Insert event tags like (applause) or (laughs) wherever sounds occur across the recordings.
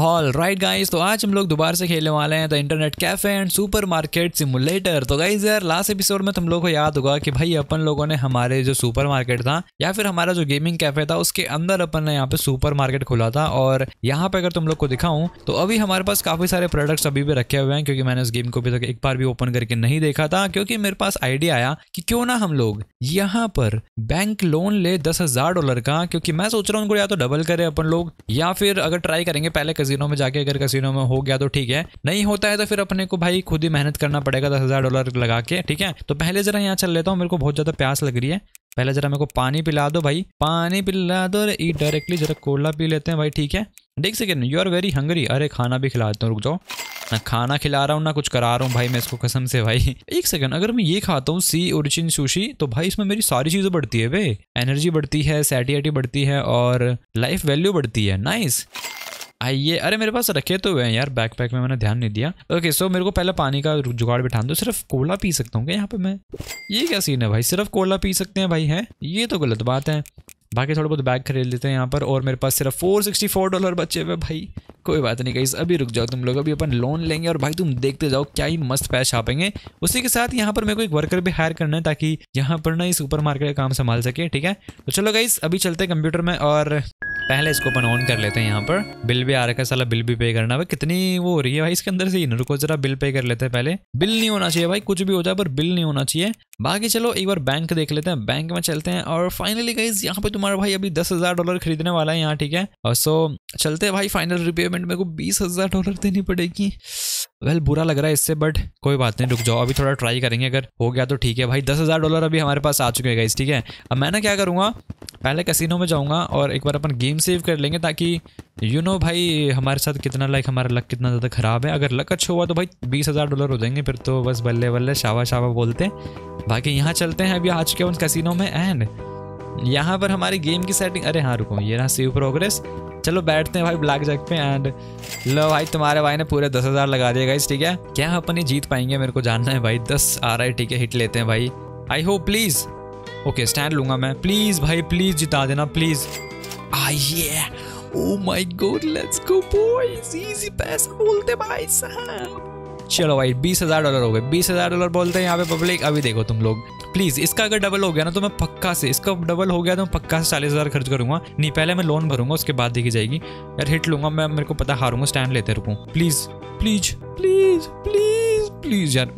all right guys तो आज हम लोग दोबारा से खेलने वाले हैं the internet cafe and supermarket simulator तो गाइज यार लास्ट एपिसोड में तुम लोग को याद होगा कि भाई अपन लोगों ने हमारे जो सुपर मार्केट था या फिर हमारा जो गेमिंग कैफे था उसके अंदर अपन ने यहाँ पे सुपर मार्केट खोला था और यहाँ पे अगर तुम लोग को दिखाऊं तो अभी हमारे पास काफी सारे प्रोडक्ट्स अभी भी रखे हुए हैं क्योंकि मैंने उस गेम को अभी तक एक बार भी ओपन करके नहीं देखा था क्योंकि मेरे पास आइडिया आया कि क्यों ना हम लोग यहाँ पर बैंक लोन ले दस डॉलर का क्योंकि मैं सोच रहा हूँ उनको या तो डबल करे अपन लोग या फिर अगर ट्राई करेंगे पहले कजिनो में जाके अगर कसिनो में हो गया तो ठीक है नहीं होता है तो फिर अपने को भाई खुद ही मेहनत करना पड़ेगा दस डॉलर लगा के ठीक है तो पहले जरा यहाँ चल लेता हूँ मेरे को बहुत ज्यादा प्यास लग रही है पहले जरा मेरे को पानी पिला दो भाई पानी पिला दो और डायरेक्टली जरा कोला पी लेते हैं भाई ठीक है देख सके यू आर वेरी हंगरी अरे खाना भी खिला देता हूँ रुक जाओ ना खाना खिला रहा हूँ ना कुछ करा रहा हूँ भाई मैं इसको कसम से भाई (laughs) एक सेकंड अगर मैं ये खाता हूँ सी ओरिजिन सुशी तो भाई इसमें मेरी सारी चीज़ें बढ़ती है वे एनर्जी बढ़ती है सैटियटी बढ़ती है और लाइफ वैल्यू बढ़ती है नाइस आइए अरे मेरे पास रखे तो हुए हैं यार बैक पैक में मैंने ध्यान नहीं दिया ओके सो मेरे को पहले पानी का जुगाड़ बिठा दो सिर्फ कोला पी सकता हूँ क्या यहाँ पे मैं ये क्या सीन है भाई सिर्फ कोला पी सकते हैं भाई है ये तो गलत बात है बाकी थोड़ा बहुत बैग खरीद लेते हैं यहाँ पर और मेरे पास सिर्फ फोर सिक्सटी फोर डॉलर बचे हुए भाई कोई बात नहीं गाइस अभी रुक जाओ तुम लोग अभी अपन लोन लेंगे और भाई तुम देखते जाओ क्या ही मस्त पैसा छापेंगे उसी के साथ यहाँ पर मेरे को एक वर्कर भी हायर करना है ताकि यहाँ पर ना ही सुपर मार्केट का काम संभाल सके ठीक है तो चलो गाइस अभी चलते हैं कंप्यूटर में और पहले इसको अपन ऑन कर लेते हैं यहाँ पर बिल भी आ रखा है साला बिल भी पे करना भाई कितनी वो हो रही है भाई इसके अंदर से ही रुको जरा बिल पे कर लेते हैं पहले बिल नहीं होना चाहिए भाई कुछ भी हो जाए पर बिल नहीं होना चाहिए बाकी चलो एक बार बैंक देख लेते हैं बैंक में चलते हैं और फाइनली गाइज यहाँ पे तुम्हारा भाई अभी दस हजार डॉलर खरीदने वाला है यहाँ ठीक है और सो चलते हैं भाई फाइनल रिपेमेंट मेरे को बीस हजार डॉलर देनी पड़ेगी वेल well, बुरा लग रहा है इससे बट कोई बात नहीं रुक जाओ अभी थोड़ा ट्राई करेंगे अगर हो गया तो ठीक है भाई दस हज़ार डॉलर अभी हमारे पास आ चुके हैं गाइस ठीक है अब मैं ना क्या करूँगा पहले कसिनो में जाऊँगा और एक बार अपन गेम सेव कर लेंगे ताकि यू नो भाई हमारे साथ कितना लाइक हमारा लक कितना ज़्यादा ख़राब है अगर लक अच्छा हुआ तो भाई बीस हज़ार डॉलर हो जाएंगे फिर तो बस बल्ले बल्ले शावा शावा बोलते हैं बाकी यहाँ चलते हैं अभी आ चुके हैं उन कसिनो में एंड यहाँ पर हमारी गेम की सेटिंग अरे हाँ रुको ये रहा सेव प्रोग्रेस चलो बैठते हैं भाई ब्लैक जैक पे एंड लो भाई तुम्हारे भाई ने पूरे दस हज़ार लगा दिए गाइस ठीक है क्या हम अपने जीत पाएंगे मेरे को जानना है भाई दस आ रहा है ठीक है हिट लेते हैं भाई I hope please okay stand लूंगा मैं प्लीज़ भाई प्लीज़ जिता देना प्लीज़ आइए oh my god let's go boys easy पैसा बोलते भाई साहब चलो भाई बीस हज़ार डॉलर हो गए बीस हज़ार डॉलर बोलते हैं यहाँ पे पब्लिक अभी देखो तुम लोग प्लीज़ इसका अगर डबल हो गया ना तो मैं पक्का से इसका डबल हो गया तो मैं पक्का से चालीस हज़ार खर्च करूंगा नहीं पहले मैं लोन भरूंगा उसके बाद देखी जाएगी यार हिट लूंगा मैं मेरे को पता हारूंगा स्टैंड लेते रुकू please please please please please यार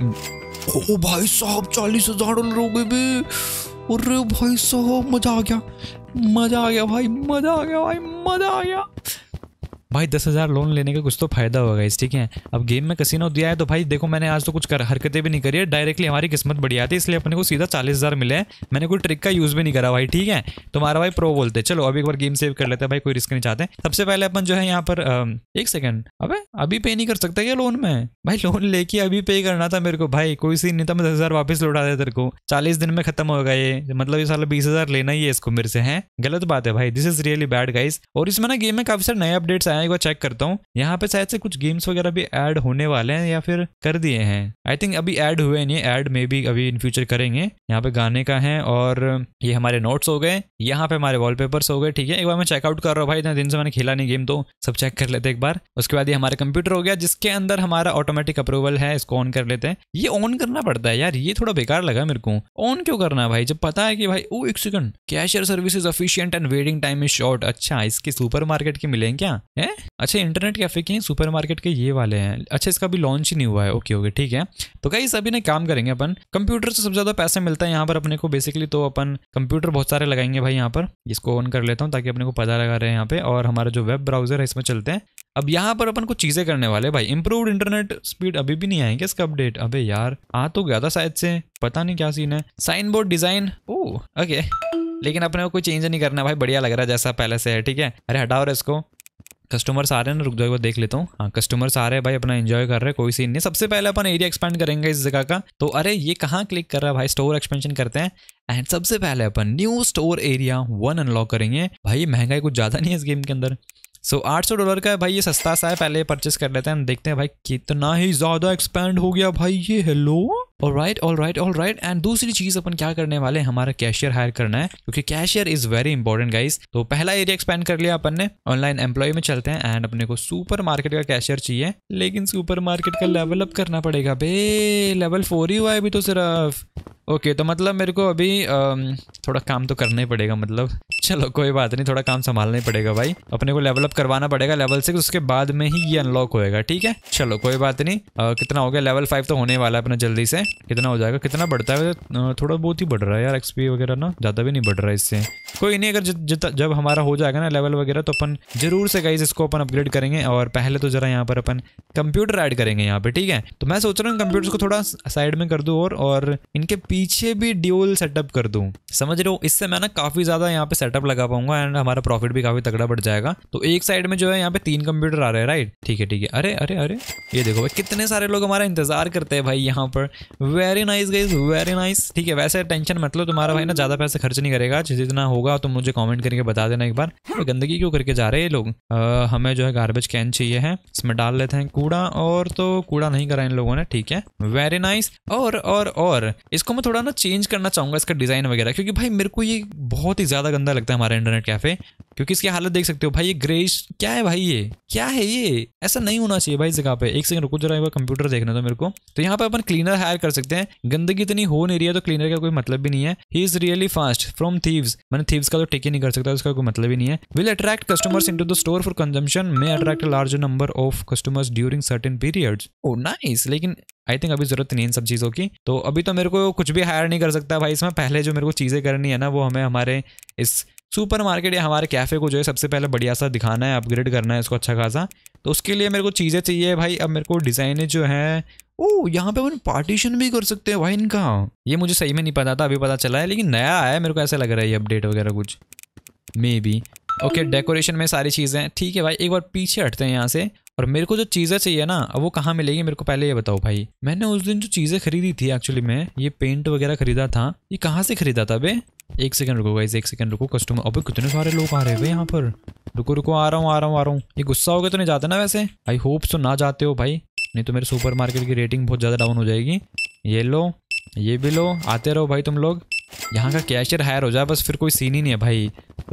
ओ भाई साहब चालीस हज़ार डॉलर हो गए बे अरे भाई साहब मज़ा आ गया मज़ा आ गया भाई मज़ा आ गया भाई मज़ा आ गया भाई दस हज़ार लोन लेने का कुछ तो फायदा होगा इस ठीक है अब गेम में कसीनो दिया है तो भाई देखो मैंने आज तो कुछ कर हरकतें भी नहीं करी है डायरेक्टली हमारी किस्मत बढ़िया थी इसलिए अपने को सीधा चालीस हज़ार मिले हैं मैंने कोई ट्रिक का यूज़ भी नहीं करा भाई ठीक है तुम्हारा भाई प्रो बोलते चलो अभी एक बार गेम सेव कर लेते हैं भाई कोई रिस्क नहीं चाहते सबसे पहले अपन जो है यहाँ पर एक सेकेंड अब अभी पे नहीं कर सकता क्या लोन में भाई लोन लेके अभी पे करना था मेरे को भाई कोई सीन नहीं था मैं दस हज़ार वापस लौटा दे तेरे को चालीस दिन में खत्म होगा ये मतलब ये साल बीस हज़ार लेना ही है इसको मेरे से है गलत बात है भाई this is really bad guys और इसमें ना गेम में काफी सारे नए अपडेट्स आए एक बार चेक करता हूँ यहाँ पे शायद से कुछ गेम्स वगैरह भी ऐड होने वाले हैं या फिर कर दिए हैं आई थिंक अभी ऐड हुए नहीं ऐड मे भी अभी इन फ्यूचर करेंगे यहाँ पे गाने का है और ये हमारे नोट्स हो गए यहाँ पे हमारे वॉल हो गए ठीक है एक बार मैं चेकआउट कर रहा हूँ भाई इतने दिन से मैंने खेला नहीं गेम तो सब चेक कर लेते एक बार उसके बाद ये हमारे कंप्यूटर हो गया जिसके अंदर हमारा ऑटोमेटिक अप्रूवल है इसको ऑन कर लेते हैं ये ऑन करना पड़ता है यार ये थोड़ा बेकार लगा मेरे को ऑन क्यों करना भाई जब पता है कि भाई ओ एक second cashier service is and waiting time is short अच्छा इसके सुपर मार्केट के मिलेंगे क्या है है अच्छा इंटरनेट कैफे के सुपरमार्केट के ये वाले हैं अच्छा इसका भी लॉन्च ही नहीं हुआ है ओके ओके ठीक है तो कई सभी ने काम करेंगे अपन कंप्यूटर से सबसे ज्यादा पैसे मिलता है यहाँ पर अपने को बेसिकली तो अपन कंप्यूटर बहुत सारे लगाएंगे भाई यहाँ पर इसको ऑन कर लेता हूँ ताकि अपने को पता लगा रहे हैं यहाँ पे और हमारा जो वेब ब्राउजर है इसमें चलते हैं अब यहाँ पर अपन कुछ चीजें करने वाले भाई इंप्रूव्ड इंटरनेट स्पीड अभी भी नहीं आएंगे इसका अपडेट अबे यार आ तो गया था शायद से पता नहीं क्या सीन है signboard design oh okay लेकिन अपने को कोई चेंज नहीं करना भाई बढ़िया लग रहा है जैसा पहले से है ठीक है अरे हटाओ इसको कस्टमर्स आ रहे हैं ना रुक जाओ देख लेता हूँ हाँ कस्टमर्स आ रहे हैं भाई अपना एंजॉय कर रहे हैं कोई सीन नहीं सबसे पहले अपन एरिया एक्सपेंड करेंगे इस जगह का तो अरे ये कहाँ क्लिक कर रहा है भाई स्टोर एक्सपेंशन करते हैं एंड सबसे पहले अपन new store area one unlock करेंगे भाई महंगाई कुछ ज़्यादा नहीं है इस गेम के अंदर सो आठ सौ डॉलर का भाई ये सस्ता सा है पहले परचेस कर लेते हैं देखते हैं भाई कितना ही ज़्यादा एक्सपेंड हो गया भाई ये हेलो और right all right all right and दूसरी चीज अपन क्या करने वाले हैं हमारा कैशियर हायर करना है क्योंकि cashier is very important guys तो पहला एरिया एक्सपेंड कर लिया अपन ने ऑनलाइन एम्प्लॉय में चलते हैं एंड अपने को सुपर मार्केट का कैशियर चाहिए लेकिन सुपर मार्केट का लेवल अप करना पड़ेगा बे लेवल फोर ही हुआ है अभी तो सिर्फ ओके तो मतलब मेरे को अभी थोड़ा काम तो करना ही पड़ेगा मतलब चलो कोई बात नहीं थोड़ा काम संभालना ही पड़ेगा भाई अपने को लेवल अप करवाना पड़ेगा लेवल सिक्स उसके बाद में ही ये अनलॉक होएगा ठीक है चलो कोई बात नहीं आ, कितना हो गया लेवल फाइव तो होने वाला है अपना जल्दी से कितना हो जाएगा कितना बढ़ता है थोड़ा बहुत ही बढ़ रहा है यार एक्सपी वगैरह ना ज़्यादा भी नहीं बढ़ रहा है इससे कोई नहीं अगर जित जब हमारा हो जाएगा ना लेवल वगैरह तो अपन जरूर से गाइज इसको अपन अपग्रेड करेंगे और पहले तो जरा यहाँ पर अपन कंप्यूटर ऐड करेंगे यहाँ पे ठीक है तो मैं सोच रहा हूँ कंप्यूटर को थोड़ा साइड में कर दूँ और, और इनके पीछे भी ड्यूल सेटअप कर दूँ समझ रहे हो इससे मैं ना काफ़ी ज़्यादा यहाँ पे सेटअप लगा पाऊंगा एंड हमारा प्रॉफिट भी काफ़ी तगड़ा बढ़ जाएगा तो एक साइड में जो है यहाँ पे तीन कंप्यूटर आ रहे हैं राइट ठीक है ठीक है अरे अरे अरे ये देखो भाई कितने सारे लोग हमारा इंतजार करते हैं भाई यहाँ पर very nice guys very nice ठीक है वैसे टेंशन मतलब तुम्हारा भाई ना ज़्यादा पैसे खर्च नहीं करेगा जितना होगा होगा तो मुझे कमेंट करके बता देना एक बार तो गंदगी क्यों करके जा रहे हैं ये लोग हमें जो है गार्बेज कैन चाहिए है इसमें डाल लेते हैं कूड़ा और तो कूड़ा नहीं करा इन लोगों ने ठीक है वेरी नाइस और और और इसको मैं थोड़ा ना चेंज करना चाहूंगा इसका डिजाइन वगैरह क्योंकि भाई मेरे को ये बहुत ही ज्यादा गंदा लगता है हमारे इंटरनेट कैफे क्योंकि इसकी हालत देख सकते हो भाई ये ग्रेस क्या है भाई ये क्या है ये ऐसा नहीं होना चाहिए भाई जगह पे एक सेकंड रुको जरा एक बार कंप्यूटर देखना था मेरे को तो यहाँ पे अपन क्लीनर हायर कर सकते हैं गंदगी इतनी हो नहीं रही है तो क्लीनर का कोई मतलब भी नहीं है ही is really fast from thieves मैंने थीव्स का तो टेक ही नहीं कर सकता उसका कोई मतलब ही नहीं है will attract customers in the store for consumption may attract large number of customers during certain period oh nice लेकिन आई थिंक अभी जरूरत नहीं इन सब चीज़ों की तो अभी तो मेरे को कुछ भी हायर नहीं कर सकता भाई इसमें पहले जो मेरे को चीज़ें करनी है ना वो हमें हमारे इस सुपर मार्केट या हमारे कैफ़े को जो है सबसे पहले बढ़िया सा दिखाना है अपग्रेड करना है इसको अच्छा खासा तो उसके लिए मेरे को चीज़ें चाहिए भाई अब मेरे को डिज़ाइने जो है ओ यहाँ पे अपन पार्टीशन भी कर सकते हैं भाई इनका ये मुझे सही में नहीं पता था अभी पता चला है लेकिन नया आया है मेरे को ऐसा लग रहा है ये अपडेट वगैरह कुछ मे बी ओके डेकोरेशन में सारी चीज़ें ठीक है भाई एक बार पीछे हटते हैं यहाँ से और मेरे को जो चीज़ें चाहिए ना वो कहाँ मिलेगी मेरे को पहले ये बताओ भाई मैंने उस दिन जो चीज़ें खरीदी थी एक्चुअली मैं ये पेंट वगैरह खरीदा था ये कहाँ से खरीदा था भाई एक सेकंड रुको गाइज एक सेकंड रुको कस्टमर अबे कितने सारे लोग आ रहे हैं भाई यहाँ पर रुको रुको आ रहा हूँ आ रहा हूँ आ रहा हूँ ये गुस्सा हो गया तो नहीं जाता ना वैसे आई होप तो ना जाते हो भाई नहीं तो मेरे सुपर मार्केट की रेटिंग बहुत ज़्यादा डाउन हो जाएगी ये लो ये भी लो आते रहो भाई तुम लोग यहाँ का कैशियर हायर हो जाए बस फिर कोई सीन ही नहीं है भाई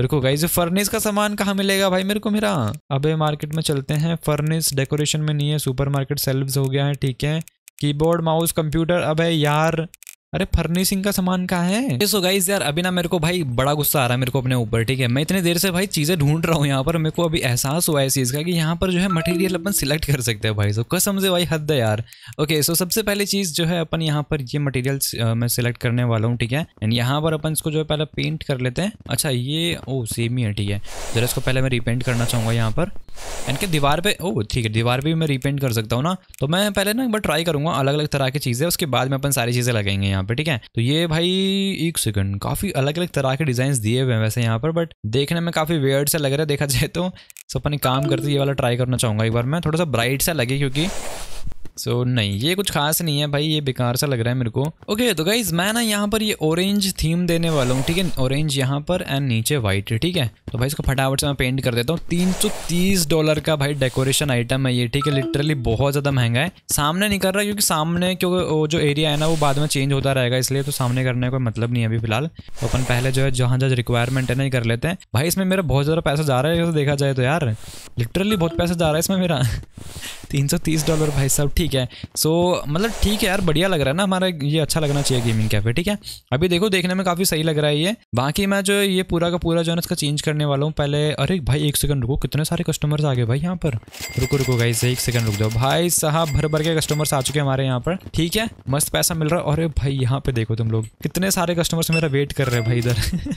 को गाइज फर्निस का सामान कहाँ मिलेगा भाई मेरे को मेरा अबे मार्केट में चलते हैं फर्निस डेकोरेशन में नहीं है सुपरमार्केट सेल्व्स हो गया है ठीक है कीबोर्ड माउस कंप्यूटर अबे यार अरे फर्निशिंग का सामान कहा है सो गाइज यार अभी ना मेरे को भाई बड़ा गुस्सा आ रहा है मेरे को अपने ऊपर ठीक है मैं इतने देर से भाई चीज़ें ढूंढ रहा हूँ यहाँ पर मेरे को अभी एहसास हुआ है इस चीज़ का कि यहाँ पर जो है मटेरियल अपन सिलेक्ट कर सकते हैं भाई सो कसम से भाई हद है यार ओके सो सबसे पहले चीज़ जो है अपन यहाँ पर ये मटेरियल मैं सिलेक्ट करने वाला हूँ ठीक है एंड यहाँ पर अपन इसको जो है पहले पेंट कर लेते हैं अच्छा ये ओ सेम ही है ठीक है जरा इसको पहले मैं रिपेंट करना चाहूंगा यहाँ पर एंड के दीवार पे ओ ठीक है दीवार पे भी मैं रिपेंट कर सकता हूँ ना तो मैं पहले ना एक बार ट्राई करूंगा अलग अलग तरह की चीज़ें उसके बाद में अपन सारी चीज़ें लगेंगे यहाँ यहाँ पे ठीक है तो ये भाई एक सेकंड काफी अलग अलग तरह के डिजाइन दिए हुए हैं वैसे यहाँ पर बट देखने में काफी वेयर सा लग रहा है देखा जाए तो सो अपने काम करते ये वाला ट्राई करना चाहूंगा एक बार मैं थोड़ा सा ब्राइट सा लगे क्योंकि सो so, नहीं ये कुछ खास नहीं है भाई ये बेकार सा लग रहा है मेरे को ओके okay, तो गाइज मैं ना यहाँ पर ये ऑरेंज थीम देने वाला हूँ ठीक है ऑरेंज यहाँ पर एंड नीचे व्हाइट ठीक है तो भाई इसको फटाफट से मैं पेंट कर देता हूँ तीन सौ तीस डॉलर का भाई डेकोरेशन आइटम है ये ठीक है लिटरली बहुत ज़्यादा महंगा है सामने नहीं कर रहा क्योंकि सामने क्योंकि जो एरिया है ना वो बाद में चेंज होता रहेगा इसलिए तो सामने करने का कोई मतलब नहीं है अभी फिलहाल तो अपन पहले जो है जहाँ जहाँ रिक्वायरमेंट है ना कर लेते हैं भाई इसमें मेरा बहुत ज़्यादा पैसा जा रहा है देखा जाए तो यार लिटरली बहुत पैसा जा रहा है इसमें मेरा (laughs) तीन डॉलर भाई साहब ठीक ठीक है सो so, मतलब ठीक है यार बढ़िया लग रहा है ना हमारा ये अच्छा लगना चाहिए गेमिंग कैफे ठीक है अभी देखो देखने में काफ़ी सही लग रहा है ये बाकी मैं जो ये पूरा का पूरा जो है इसका चेंज करने वाला हूँ पहले अरे भाई एक सेकंड रुको कितने सारे कस्टमर्स आ गए भाई यहाँ पर रुको रुको गाई एक सेकंड रुक जाओ भाई साहब भर भर के कस्टमर्स आ चुके हैं हमारे यहाँ पर ठीक है मस्त पैसा मिल रहा है अरे भाई यहाँ पे देखो तुम लोग कितने सारे कस्टमर्स मेरा वेट कर रहे हैं भाई इधर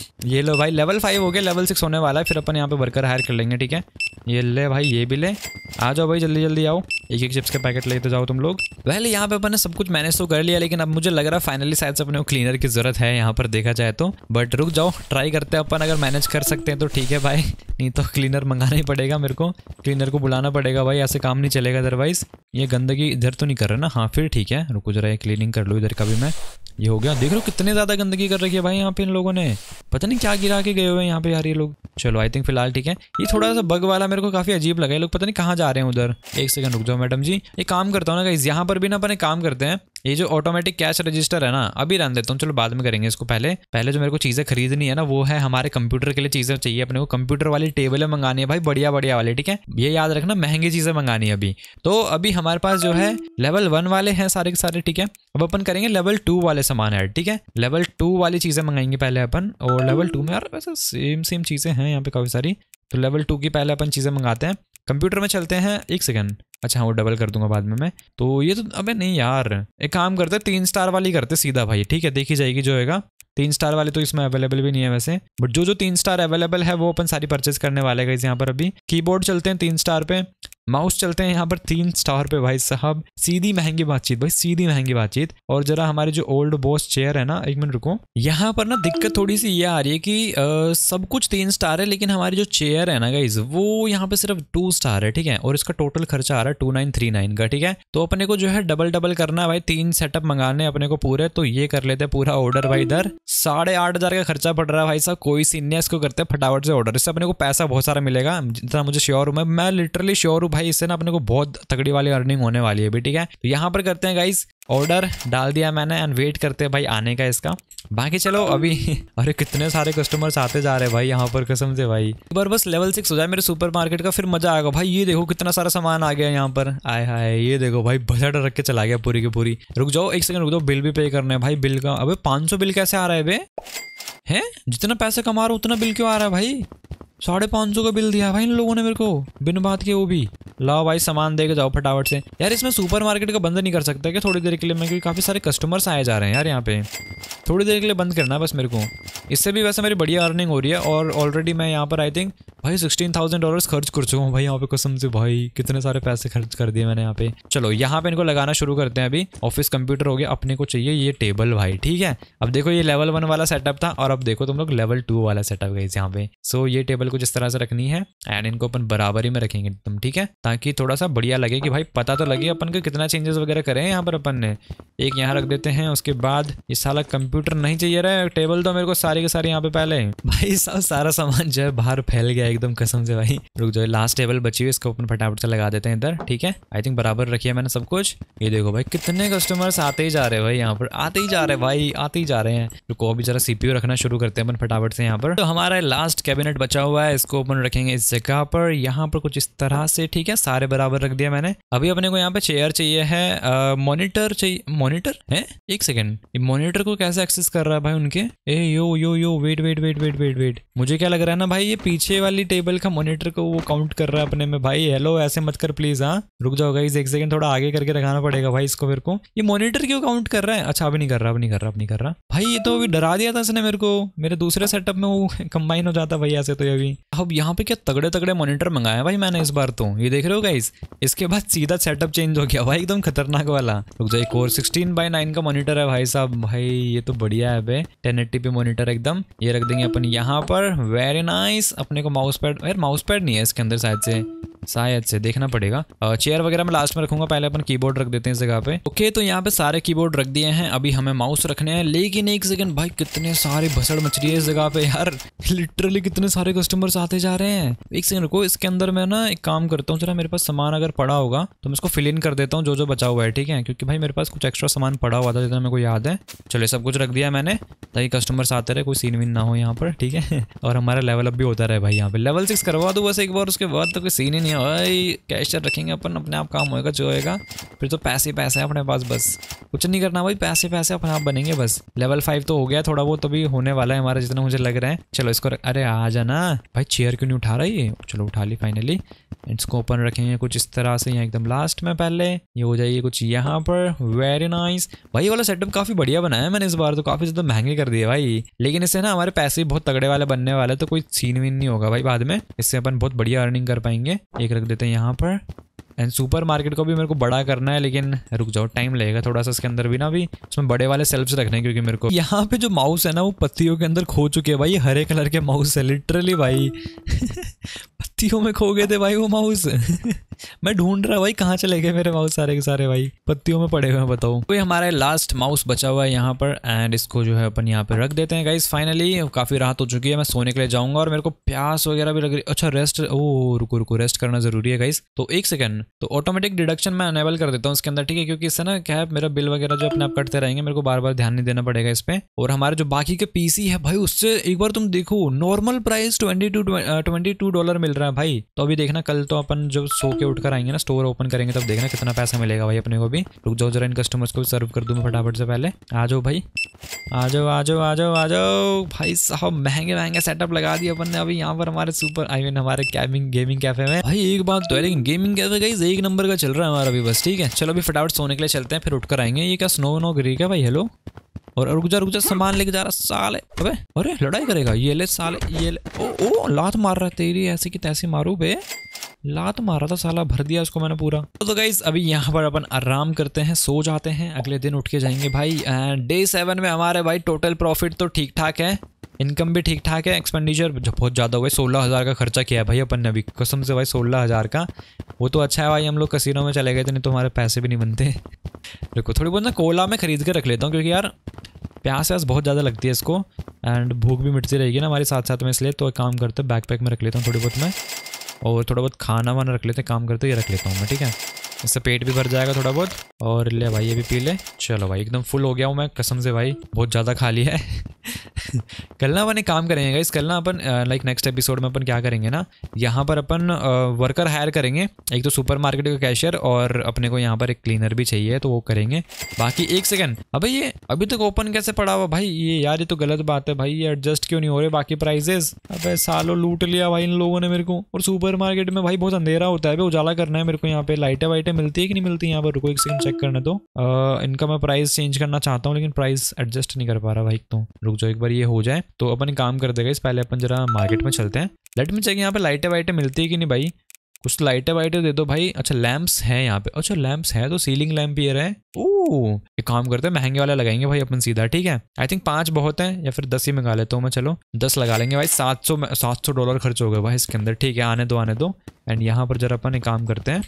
(laughs) ये लो भाई लेवल फाइव हो गया लेवल सिक्स होने वाला है फिर अपन यहाँ पे वर्कर हायर कर लेंगे ठीक है ये ले भाई ये भी ले आ जाओ भाई जल्दी जल्दी आओ एक एक चिप्स का पैकेट लेते जाओ तुम लोग वह यहाँ पे अपने सब कुछ मैनेज तो कर लिया लेकिन अब मुझे लग रहा है फाइनली शायद से अपने क्लीनर की जरूरत है यहाँ पर देखा जाए तो बट रुक जाओ ट्राई करते हैं अपन अगर मैनेज कर सकते हैं तो ठीक है भाई नहीं तो क्लीनर मंगाना ही पड़ेगा मेरे को क्लीनर को बुलाना पड़ेगा भाई ऐसे काम नहीं चलेगा अदरवाइज ये गंदगी इधर तो नहीं कर रहा ना हाँ फिर ठीक है रुको जरा ये क्लीनिंग कर लो इधर का भी मैं ये हो गया देख रहे हो कितने ज्यादा गंदगी कर रखी है भाई यहाँ पे इन लोगों ने पता नहीं क्या गिरा के गए हुए यहाँ पे यार ये लोग चलो आई थिंक फिलहाल ठीक है ये थोड़ा सा बग वाला मेरे को काफी अजीब लगा ये लोग पता नहीं कहाँ जा रहे हैं उधर एक सेकंड रुक जाओ मैडम जी एक काम करता हूँ ना इस यहाँ पर भी ना अपने काम करते हैं ये जो ऑटोमेटिक कैश रजिस्टर है ना अभी रन देता हूँ चलो बाद में करेंगे इसको पहले पहले जो मेरे को चीज़ें खरीदनी है ना वो है हमारे कंप्यूटर के लिए चीज़ें चाहिए अपने को कंप्यूटर वाली टेबलें मंगानी है भाई बढ़िया बढ़िया वाली ठीक है ये याद रखना महंगी चीज़ें मंगानी है अभी तो अभी हमारे पास जो है लेवल वन वाले हैं सारे के सारे ठीक है अब अपन करेंगे लेवल टू वाले सामान है ठीक है लेवल टू वाली चीज़ें मंगाएंगे पहले अपन और लेवल टू में यार वैसे सेम सेम चीज़ें हैं यहाँ पे काफ़ी सारी तो लेवल टू की पहले अपन चीज़ें मंगाते हैं कंप्यूटर में चलते हैं एक सेकेंड अच्छा हाँ, वो डबल कर दूंगा बाद में मैं तो ये तो अबे नहीं यार एक काम करते तीन स्टार वाली करते सीधा भाई ठीक है देखी जाएगी जो होगा तीन स्टार वाले तो इसमें अवेलेबल भी नहीं है वैसे बट जो जो तीन स्टार अवेलेबल है वो अपन सारी परचेज करने वाले गए यहाँ पर अभी कीबोर्ड चलते हैं तीन स्टार पे माउस चलते हैं यहाँ पर तीन स्टार पे भाई साहब सीधी महंगी बातचीत भाई सीधी महंगी बातचीत और जरा हमारे जो ओल्ड बॉस चेयर है ना एक मिनट रुको यहाँ पर ना दिक्कत थोड़ी सी ये आ रही है कि आ, सब कुछ तीन स्टार है लेकिन हमारी जो चेयर है ना गाइज वो यहाँ पे सिर्फ टू स्टार है ठीक है और इसका टोटल खर्चा आ रहा है टू नाइन थ्री नाइन का ठीक है तो अपने को जो है डबल डबल करना है भाई तीन सेटअप मंगाने अपने को पूरे तो ये कर लेते हैं पूरा ऑर्डर भाई इधर साढ़े आठ हज़ार का खर्चा पड़ रहा है भाई साहब कोई सीन नहीं इसको करते हैं फटाफट से ऑर्डर इससे अपने को पैसा बहुत सारा मिलेगा जितना मुझे श्योर हूँ मैं मैं लिटरली श्योर हूँ भाई इससे ना अपने को बहुत तगड़ी वाली अर्निंग होने वाली है भी ठीक है तो यहाँ पर करते हैं गाइस ऑर्डर डाल दिया मैंने एंड वेट करते हैं भाई आने का इसका बाकी चलो अभी अरे कितने सारे कस्टमर्स आते जा रहे हैं भाई यहाँ पर कसम से भाई एक बार बस लेवल सिक्स हो जाए मेरे सुपर मार्केट का फिर मजा आएगा भाई ये देखो कितना सारा सामान आ गया यहाँ पर आए हाय ये देखो भाई बजट रख के चला गया पूरी की पूरी रुक जाओ एक सेकंड रुक जाओ बिल भी पे करना है भाई बिल का अभी पाँच बिल कैसे आ रहा है बे है जितना पैसे कमा रहा उतना बिल क्यों आ रहा है भाई साढ़े पाँच सौ का बिल दिया भाई इन लोगों ने मेरे को बिन बात के वो भी लाओ भाई सामान दे के जाओ फटाफट से यार इसमें सुपर मार्केट का बंद नहीं कर सकता क्या थोड़ी देर के लिए मैं क्योंकि काफ़ी सारे कस्टमर्स आए जा रहे हैं यार यहाँ पे थोड़ी देर के लिए बंद करना है बस मेरे को इससे भी वैसे मेरी बढ़िया अर्निंग हो रही है और ऑलरेडी मैं यहाँ पर आई थिंक भाई सिक्सटीन थाउजेंड डॉलर खर्च कर चुका हूँ भाई यहाँ पे कसम से भाई कितने सारे पैसे खर्च कर दिए मैंने यहाँ पे चलो यहाँ पे इनको लगाना शुरू करते हैं अभी ऑफिस कंप्यूटर हो गया अपने को चाहिए ये टेबल भाई ठीक है अब देखो ये लेवल वन वाला सेटअप था और अब देखो तुम लोग लेवल टू वाला सेटअप गए यहाँ पे सो ये टेबल को जिस तरह से रखनी है एंड इनको अपन बराबरी में रखेंगे तुम ठीक है ताकि थोड़ा सा बढ़िया लगे कि भाई पता तो लगे अपन को कितना चेंजेस वगैरह करें यहाँ पर अपन ने एक यहाँ रख देते हैं उसके बाद ये सारा कंप्यूटर नहीं चाहिए रहा टेबल तो मेरे को सारी के सारे यहाँ पे पहले भाई सब सारा सामान जो है बाहर फैल गया एकदम कसम से भाई रुक जाओ लास्ट टेबल बची हुई इसको अपन फटाफट से लगा देते हैं इधर ठीक है आई थिंक बराबर रखी मैंने सब कुछ ये देखो भाई कितने कस्टमर्स आते ही जा रहे हैं भाई यहाँ पर आते ही जा रहे हैं भाई आते ही जा रहे हैं रुको अभी जरा सीपीयू रखना शुरू करते हैं अपन फटाफट से यहाँ पर तो हमारा लास्ट कैबिनेट बचा हुआ है इसको अपन रखेंगे इस जगह पर यहाँ पर कुछ इस तरह से ठीक है सारे बराबर रख दिया मैंने अभी अपने को यहाँ पे चेयर चाहिए है मॉनिटर चाहिए मॉनिटर है एक सेकेंड मॉनिटर को कैसे एक्सेस कर रहा है भाई उनके ए yo yo yo wait wait wait wait wait wait मुझे क्या लग रहा है ना भाई ये पीछे वाली टेबल का मॉनिटर को वो काउंट कर रहा है अपने में भाई हेलो ऐसे मत कर प्लीज हाँ रुक जाओ गाइज एक सेकंड थोड़ा आगे करके रखाना पड़ेगा भाई इसको मेरे को ये मॉनिटर क्यों काउंट कर रहा है अच्छा अभी नहीं कर रहा अभी नहीं कर रहा अभी नहीं कर रहा भाई ये तो अभी डरा दिया था इसने मेरे को मेरे दूसरे सेटअप में वो कंबाइन (laughs) हो जाता भाई ऐसे तो अभी अब यहाँ पे क्या तगड़े तगड़े मोनिटर मंगाए भाई मैंने इस बार तो ये देख रहे हो गाइज इसके बाद सीधा सेटअप चेंज हो गया भाई एकदम खतरनाक वाला रुक जाए एक और सिक्सटीन बाई नाइन का मॉनिटर है भाई साहब भाई ये तो बढ़िया है भाई टेन एट्टी पे मॉनिटर एकदम ये रख देंगे अपन यहाँ पर वेरी नाइस अपने को माउस पैड यार माउस पैड नहीं है इसके अंदर शायद से शायद से देखना पड़ेगा चेयर वगैरह मैं लास्ट में रखूंगा पहले अपन कीबोर्ड रख देते हैं इस जगह पे ओके तो यहाँ पे सारे कीबोर्ड रख दिए हैं अभी हमें माउस रखने हैं लेकिन एक सेकंड भाई कितने सारे भसड़ मच रही है इस जगह पे यार लिटरली (laughs) कितने सारे कस्टमर्स आते जा रहे हैं एक सेकंड रुको इसके अंदर मैं ना एक काम करता हूँ जरा मेरे पास सामान अगर पड़ा होगा तो मैं इसको फिल इन कर देता हूँ जो जो बचा हुआ है ठीक है क्योंकि भाई मेरे पास कुछ एक्स्ट्रा सामान पड़ा हुआ था जितना मेरे को याद है चलो सब कुछ रख दिया मैंने ताकि कस्टमर्स आते रहे कोई सीन वीन ना हो यहाँ पर ठीक है (laughs) और हमारा लेवल अप भी होता रहे भाई यहाँ पे लेवल सिक्स करवा दो बस एक बार उसके बाद तो कोई सीन ही नहीं है भाई कैशर रखेंगे अपन अपने आप काम होएगा जो होएगा फिर तो पैसे पैसे है अपने पास बस कुछ नहीं करना भाई पैसे पैसे अपने आप बनेंगे बस लेवल फाइव तो हो गया थोड़ा वो तो भी होने वाला है हमारा जितना मुझे लग रहा है चलो इसको अरे आ जाना भाई चेयर क्यों नहीं उठा रहा है चलो उठा ली फाइनली इसको ओपन ऑन रखेंगे कुछ इस तरह से यहाँ एकदम लास्ट में पहले ये हो जाइए कुछ यहाँ पर वेरी नाइस भाई वाला सेटअप काफी बढ़िया बनाया मैंने इस बार तो काफी ज्यादा महंगे कर दिए भाई लेकिन इससे ना हमारे पैसे बहुत तगड़े वाले बनने वाले तो कोई सीन वीन नहीं होगा भाई बाद में इससे अपन बहुत बढ़िया अर्निंग कर पाएंगे एक रख देते हैं यहाँ पर एंड सुपर मार्केट को भी मेरे को बड़ा करना है लेकिन रुक जाओ टाइम लगेगा थोड़ा सा इसके अंदर भी ना भी इसमें बड़े वाले सेल्फ्स रखने हैं क्योंकि मेरे को यहाँ पे जो माउस है ना वो पत्तियों के अंदर खो चुके हैं भाई हरे कलर के माउस है लिटरली भाई (laughs) पत्तियों में खो गए थे भाई वो माउस (laughs) मैं ढूंढ रहा भाई कहाँ चले गए मेरे माउस सारे के सारे भाई पत्तियों में पड़े हुए हैं बताऊँ कोई हमारा लास्ट माउस बचा हुआ है यहाँ पर एंड इसको जो है अपन यहाँ पे रख देते हैं गाइज फाइनली काफ़ी राहत हो चुकी है मैं सोने के लिए जाऊंगा और मेरे को प्यास वगैरह भी लग रही अच्छा रेस्ट ओ रुको रुको रेस्ट करना ज़रूरी है गाइज तो एक सेकंड तो ऑटोमेटिक डिडक्शन मैं अनेबल कर देता हूँ इसके अंदर ठीक है क्योंकि इससे ना क्या है मेरा बिल वगैरह जो अपने आप कटते रहेंगे मेरे को बार बार ध्यान नहीं देना पड़ेगा इस पर और हमारे जो बाकी के पीसी है भाई उससे एक बार तुम देखो normal price twenty two dollar मिल रहा है ना भाई तो अभी देखना कल तो अपन जब सो के उठकर आएंगे ना स्टोर ओपन करेंगे तब देखना कितना पैसा मिलेगा भाई अपने को भी रुक जाओ जरा इन कस्टमर्स को सर्व कर दूँ मैं फटाफट से पहले आ जाओ भाई आ जाओ आ जाओ आ जाओ आ जाओ भाई साहब महंगे महंगे सेटअप लगा दिए अपन ने अभी यहाँ पर हमारे सुपर आई मीन हमारे कैबिंग गेमिंग कैफे में भाई एक बात तो है लेकिन गेमिंग कैफे गई एक नंबर का चल रहा है हमारा अभी बस ठीक है चलो अभी फटाफट सोने के लिए चलते हैं फिर उठकर आएंगे ये क्या स्नो नो गिरी क्या भाई हेलो और रुक जा रुक जा सामान लेके जा रहा साल है अबे अरे लड़ाई करेगा ये ले साल ये ले ओ ओ लात मार रहा तेरी ऐसे की तैसे मारू बे लात मारा था साला भर दिया उसको मैंने पूरा तो गाइज अभी यहाँ पर अपन आराम करते हैं सो जाते हैं अगले दिन उठ के जाएंगे भाई डे सेवन में हमारे भाई टोटल प्रॉफिट तो ठीक ठाक है इनकम भी ठीक ठाक है एक्सपेंडिचर बहुत ज़्यादा हुआ है सोलह हज़ार का खर्चा किया है भाई अपन ने अभी कसम से भाई सोलह हज़ार का वो तो अच्छा है भाई हम लोग कसीनो में चले गए थे नहीं तो हमारे पैसे भी नहीं बनते (laughs) देखो थोड़ी बहुत ना कोला में खरीद के रख लेता हूँ क्योंकि यार प्यास व्यास बहुत ज़्यादा लगती है इसको एंड भूख भी मिटती रहेगी ना हमारे साथ साथ में इसलिए तो काम करते हैं बैकपैक में रख लेता हूँ थोड़ी बहुत मैं और थोड़ा बहुत खाना वाना रख लेते हैं काम करते ये रख लेता हूँ मैं ठीक है इससे पेट भी भर जाएगा थोड़ा बहुत और ले भाई ये भी पी ले चलो भाई एकदम फुल हो गया हूँ मैं कसम से भाई बहुत ज़्यादा खाली है (laughs) कल ना अपन एक काम करेंगे इस कल ना अपन लाइक नेक्स्ट एपिसोड में अपन क्या करेंगे ना यहाँ पर अपन वर्कर हायर करेंगे एक तो सुपरमार्केट का कैशियर और अपने को यहाँ पर एक क्लीनर भी चाहिए तो वो करेंगे बाकी एक सेकेंड अबे ये अभी तक ओपन कैसे पड़ा हुआ भाई ये यार ये तो गलत बात है भाई ये एडजस्ट क्यों नहीं हो रहे बाकी प्राइजेस अब सालों लूट लिया भाई इन लोगों ने मेरे को और सुपर में भाई बहुत अंधेरा होता है उजाला करना है मेरे को यहाँ पे लाइटें वाइटें टिकटें मिलती है कि नहीं मिलती यहाँ पर रुको एक सेकंड चेक करने दो आ, इनका मैं प्राइस चेंज करना चाहता हूँ लेकिन प्राइस एडजस्ट नहीं कर पा रहा भाई तो रुक जाओ एक बार ये हो जाए तो अपन काम कर देगा इस पहले अपन जरा मार्केट में चलते हैं लेट में चेक यहाँ पर लाइटें वाइटें मिलती है कि नहीं भाई कुछ लाइटें वाइटें दे दो भाई अच्छा लैम्प्स हैं यहाँ पे अच्छा लैम्प्स हैं तो सीलिंग लैम्प ये रहे ओ एक काम करते हैं महंगे वाले लगाएंगे भाई अपन सीधा ठीक है आई थिंक पांच बहुत हैं या फिर दस ही मंगा लेता हूँ मैं चलो दस लगा लेंगे भाई सात सौ सात सौ डॉलर खर्च हो गए भाई इसके अंदर ठीक है आने दो आने दो एंड यहाँ पर जरा अपन एक काम करते हैं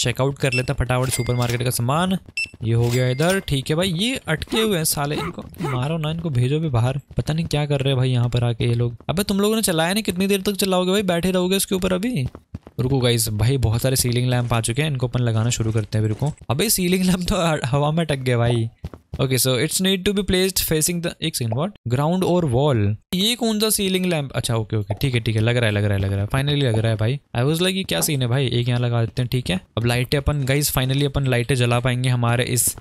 चेकआउट कर लेते हैं फटाफट सुपरमार्केट का सामान ये हो गया इधर ठीक है भाई ये अटके हुए हैं साले इनको मारो ना इनको भेजो भी बाहर पता नहीं क्या कर रहे हैं भाई यहाँ पर आके ये लोग अबे तुम लोगों ने चलाया नहीं कितनी देर तक चलाओगे भाई बैठे रहोगे उसके ऊपर अभी रुको गाइज भाई बहुत सारे सीलिंग लैम्प आ चुके हैं इनको अपन लगाना शुरू करते हैं रुको अभी सीलिंग लैम्प तो हवा में टक गए भाई okay so it's need to be placed facing the एक सेकंड व्हाट ग्राउंड और वॉल ये कौन सा सीलिंग लैंप अच्छा ओके ओके ठीक है ठीक है लग रहा है लग रहा है लग रहा है फाइनली लग रहा है भाई आई वाज लाइक ये क्या सीन है भाई एक यहाँ लगा देते हैं ठीक है अब लाइटें अपन गाइस फाइनली अपन लाइटें जला पाएंगे हमारे इस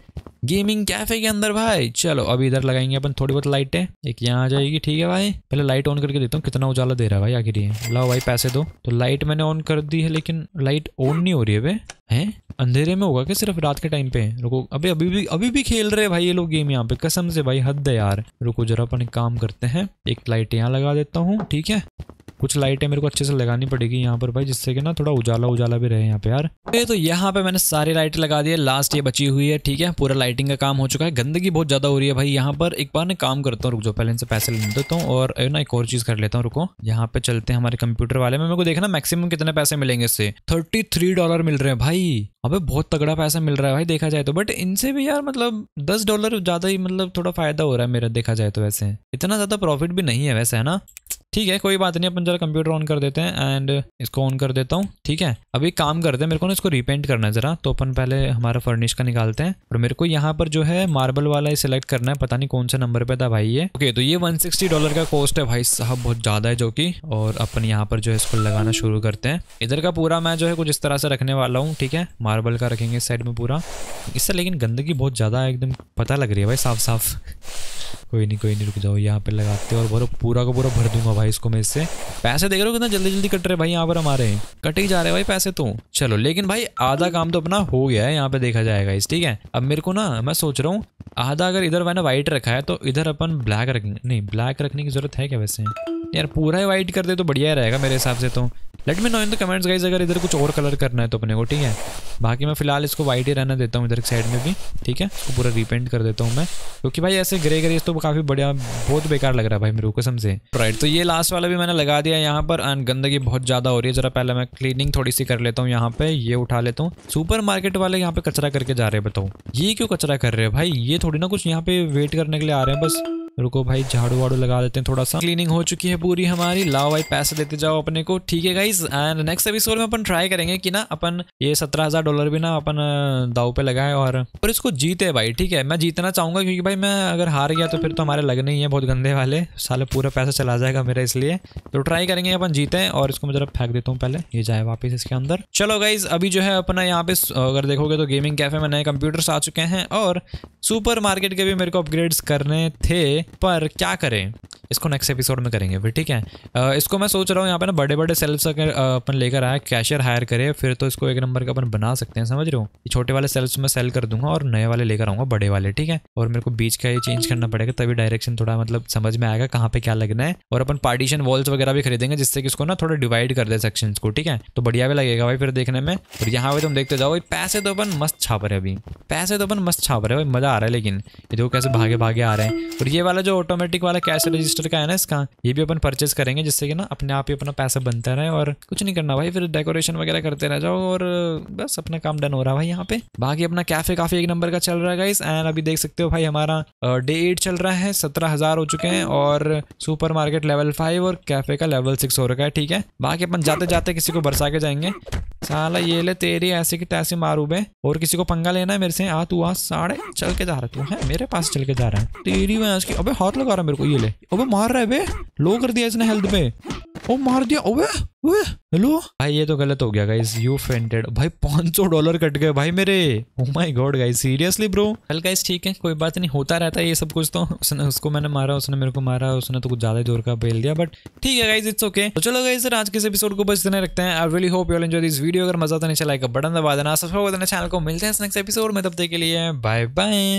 गेमिंग कैफे के अंदर भाई चलो अभी इधर लगाएंगे अपन थोड़ी बहुत लाइटें एक यहाँ आ जाएगी ठीक है भाई पहले लाइट ऑन करके देता हूँ कितना उजाला दे रहा है भाई आखिर ये लाओ भाई पैसे दो तो लाइट मैंने ऑन कर दी है लेकिन लाइट ऑन नहीं हो रही है वे हैं अंधेरे में होगा क्या सिर्फ रात के टाइम पे रुको अभी अभी भी अभी भी खेल रहे हैं भाई ये लोग गेम यहाँ पे कसम से भाई हद है यार रुको जरा अपन काम करते हैं एक लाइट यहाँ लगा देता हूँ ठीक है कुछ लाइटें मेरे को अच्छे से लगानी पड़ेगी यहाँ पर भाई जिससे कि ना थोड़ा उजाला उजाला भी रहे यहाँ पे यार ये तो यहाँ पे मैंने सारी लाइट लगा दी है लास्ट ये बची हुई है ठीक है पूरा लाइटिंग का काम हो चुका है गंदगी बहुत ज़्यादा हो रही है भाई यहाँ पर एक बार ना काम करता हूँ रुक जाओ पहले इनसे पैसे ले देता हूँ और ना एक और चीज़ कर लेता हूँ रुको यहाँ पे चलते हैं हमारे कंप्यूटर वाले में मेरे को देखना मैक्सिमम कितने पैसे मिलेंगे इससे थर्टी थ्री डॉलर मिल रहे हैं भाई अबे बहुत तगड़ा पैसा मिल रहा है भाई देखा जाए तो बट इनसे भी यार मतलब दस डॉलर ज़्यादा ही मतलब थोड़ा फायदा हो रहा है मेरा देखा जाए तो वैसे इतना ज़्यादा प्रॉफिट भी नहीं है वैसे है ना ठीक है कोई बात नहीं अपन जरा कंप्यूटर ऑन कर देते हैं एंड इसको ऑन कर देता हूँ ठीक है अभी काम करते हैं मेरे को ना इसको रिपेंट करना है जरा तो अपन पहले हमारा फर्निश का निकालते हैं और मेरे को यहाँ पर जो है मार्बल वाला सिलेक्ट करना है पता नहीं कौन से नंबर पे था भाई ये ओके तो ये वन डॉलर का कॉस्ट है भाई साहब बहुत ज्यादा है जो की और अपन यहाँ पर जो है इसको लगाना शुरू करते हैं इधर का पूरा मैं जो है कुछ इस तरह से रखने वाला हूँ ठीक है मार्बल का रखेंगे इस साइड में पूरा इससे लेकिन गंदगी बहुत ज्यादा एकदम पता लग रही है भाई साफ साफ कोई नहीं कोई नहीं रुक जाओ यहाँ पे लगाते और पूरा का पूरा भर दूंगा भाई इसको मेरे से पैसे देख रहे हो कितना जल्दी जल्दी कट रहे भाई यहाँ पर हमारे कट ही जा रहे भाई पैसे तो चलो लेकिन भाई आधा काम तो अपना हो गया है यहाँ पे देखा जाएगा इस ठीक है अब मेरे को ना मैं सोच रहा हूँ आधा अगर इधर मैंने व्हाइट रखा है तो इधर अपन ब्लैक रखेंगे नहीं ब्लैक रखने की जरूरत है क्या वैसे यार पूरा ही व्हाइट कर दे तो बढ़िया रहेगा मेरे हिसाब से तो let me know in the comments guys अगर इधर कुछ और कलर करना है तो अपने को ठीक है बाकी मैं फिलहाल इसको वाइट ही रहने देता हूँ इधर साइड में भी ठीक है इसको पूरा रिपेंट कर देता हूँ मैं क्योंकि भाई ऐसे ग्रे ग्रे तो काफ़ी बढ़िया बहुत बेकार लग रहा है भाई मेरे को कसम से राइट तो ये लास्ट वाला भी मैंने लगा दिया यहाँ पर एंड गंदगी बहुत ज़्यादा हो रही है ज़रा पहले मैं क्लीनिंग थोड़ी सी कर लेता हूँ यहाँ पे ये उठा लेता हूँ सुपर मार्केट वाले यहाँ पे कचरा करके जा रहे हैं बताओ ये क्यों कचरा कर रहे हैं भाई ये थोड़ी ना कुछ यहाँ पे वेट करने के लिए आ रहे हैं बस रुको भाई झाड़ू वाड़ू लगा देते हैं थोड़ा सा क्लीनिंग हो चुकी है पूरी हमारी लाओ भाई पैसे देते जाओ अपने को ठीक है गाइज एंड नेक्स्ट एपिसोड में अपन ट्राई करेंगे कि ना अपन ये सत्रह हजार डॉलर भी ना अपन दाव पे लगाए और पर इसको जीते भाई ठीक है मैं जीतना चाहूंगा क्योंकि भाई मैं अगर हार गया तो फिर तो हमारे लगने ही है बहुत गंदे वाले साले पूरा पैसा चला जाएगा मेरा इसलिए तो ट्राई करेंगे अपन जीते और इसको मैं जरा फेंक देता हूँ पहले ये जाए वापिस इसके अंदर चलो गाइज अभी जो है अपना यहाँ पे अगर देखोगे तो गेमिंग कैफे में नए कंप्यूटर्स आ चुके हैं और सुपर मार्केट के भी मेरे को अपग्रेड्स करने थे पर क्या करें इसको नेक्स्ट एपिसोड में करेंगे फिर ठीक है आ, इसको मैं सोच रहा हूँ यहाँ पे ना बड़े बड़े सेल्फ्स अगर अपन लेकर आए कैशियर हायर करें फिर तो इसको एक नंबर का अपन बना सकते हैं समझ रहे हो छोटे वाले सेल्फ्स में सेल कर दूंगा और नए वाले लेकर आऊंगा बड़े वाले ठीक है और मेरे को बीच का ये चेंज करना पड़ेगा तभी डायरेक्शन थोड़ा मतलब समझ में आएगा कहाँ पे क्या लगना है और अपन पार्टीशन वॉल्स वगैरह भी खरीदेंगे जिससे कि इसको ना थोड़ा डिवाइड कर दे सेक्शन को ठीक है तो बढ़िया भी लगेगा भाई फिर देखने में और यहाँ पे तुम देखते जाओ पैसे तो अपन मस्त छाप रहे अभी पैसे तो अपन मस्त छाप रहे भाई मजा आ रहा है लेकिन ये देखो कैसे भागे भागे आ रहे हैं और ये वाला वाला जो ऑटोमेटिक वाला कैश रजिस्टर का है ना इसका ये भी अपन परचेज करेंगे जिससे कि ना अपने आप ही अपना पैसा बनता रहे और कुछ नहीं करना भाई फिर डेकोरेशन वगैरह करते रह जाओ और बस अपना काम डन हो रहा है भाई यहाँ पे बाकी अपना कैफे काफी एक नंबर का चल रहा है गाइस एंड अभी देख सकते हो भाई हमारा डे एट चल रहा है सत्रह हो चुके हैं और सुपर लेवल फाइव और कैफे का लेवल सिक्स हो रखा है ठीक है बाकी अपन जाते जाते किसी को बरसा के जाएंगे साला ये ले तेरी ऐसे की तैसे मारूबे और किसी को पंगा लेना है मेरे से आ तू आ साढ़े चल के जा रहा तू है मेरे पास चल के जा रहा है तेरी वहां की अबे हाथ लगा रहा मेरे को ये ले अबे मार रहा है बे लो कर दिया इसने हेल्थ पे ओ मार दिया ओवे ओए हेलो भाई ये तो गलत हो गया गाइस यू फेंटेड भाई 500 डॉलर कट गए भाई मेरे oh my god guys seriously bro hell guys ठीक है कोई बात नहीं होता रहता है ये सब कुछ तो उसने उसको मैंने मारा उसने मेरे को मारा उसने तो कुछ ज्यादा जोर का बेल दिया बट ठीक है गाइस इट्स ओके तो चलो गाइस आज के इस एपिसोड को बस इतना रखते हैं I really hope you all enjoy this video अगर मजा तो नहीं चलाएगा बटन दबा देना सब्सक्राइब करना चैनल को मिलते हैं नेक्स्ट एपिसोड में तब तक के लिए बाय बाय